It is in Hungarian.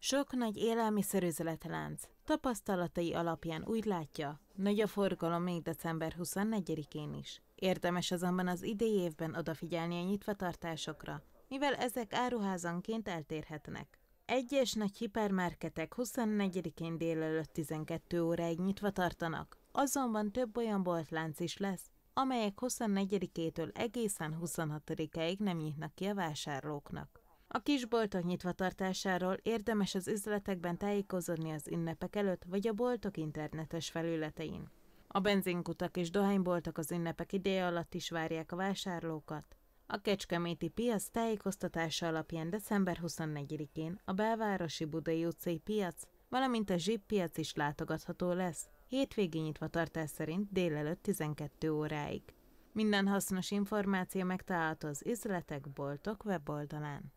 Sok nagy élelmiszerüzletlánc tapasztalatai alapján úgy látja, nagy a forgalom még december 24-én is. Érdemes azonban az idei évben odafigyelni a nyitvatartásokra, mivel ezek áruházanként eltérhetnek. Egyes nagy hipermarketek 24-én délelőtt 12 óráig nyitva tartanak, azonban több olyan boltlánc is lesz, amelyek 24-től egészen 26-ig nem nyitnak ki a vásárlóknak. A kis boltok nyitvatartásáról érdemes az üzletekben tájékozódni az ünnepek előtt, vagy a boltok internetes felületein. A benzinkutak és dohányboltok az ünnepek ideje alatt is várják a vásárlókat. A Kecskeméti piac tájékoztatása alapján december 24-én a belvárosi Budai utcai piac, valamint a Zsib piac is látogatható lesz, hétvégi nyitvatartás szerint délelőtt 12 óráig. Minden hasznos információ megtalálható az üzletek, boltok weboldalán.